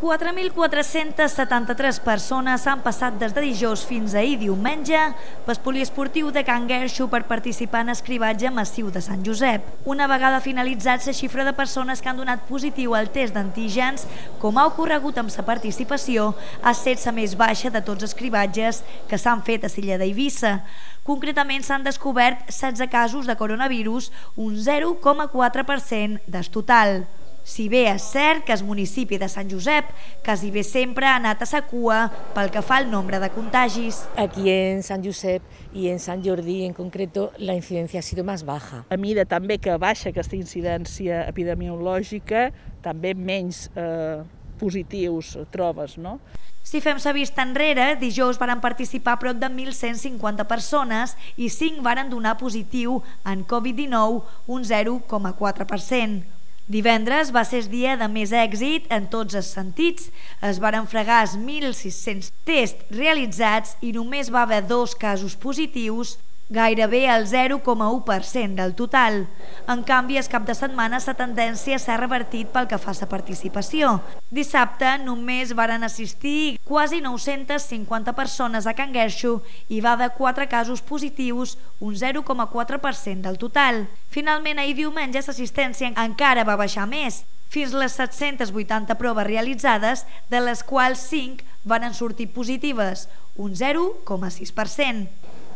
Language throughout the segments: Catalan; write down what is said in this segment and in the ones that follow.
4.473 persones han passat des de dijous fins ahir diumenge pel poliesportiu de Can Guerxo per participar en escribatge massiu de Sant Josep. Una vegada finalitzat la xifra de persones que han donat positiu al test d'antígens, com ha ocorregut amb sa participació, ha set la més baixa de tots els escribatges que s'han fet a Silla d'Eivissa. Concretament s'han descobert 16 casos de coronavirus, un 0,4% del total. Si bé és cert que el municipi de Sant Josep quasi bé sempre ha anat a sa cua pel que fa al nombre de contagis. Aquí en Sant Josep i en Sant Jordi en concret la incidència ha sido més baja. A mida també que baixa aquesta incidència epidemiològica, també menys eh, positius trobes, no? Si fem sa vista enrere, dijous varen participar prop de 1.150 persones i 5 varen donar positiu en Covid-19, un 0,4%. Divendres va ser el dia de més èxit en tots els sentits. Es varen fregar els 1.600 tests realitzats i només va haver dos casos positius gairebé el 0,1% del total. En canvi, el cap de setmana la tendència s'ha revertit pel que fa a la participació. Dissabte només varen assistir quasi 950 persones a Can Guerxo i va de 4 casos positius, un 0,4% del total. Finalment, ahir diumenge l'assistència encara va baixar més, fins les 780 proves realitzades, de les quals 5 van sortir positives, un 0,6%.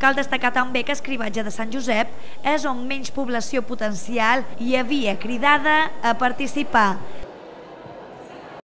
Cal destacar també que Escrivatge de Sant Josep és on menys població potencial hi havia cridada a participar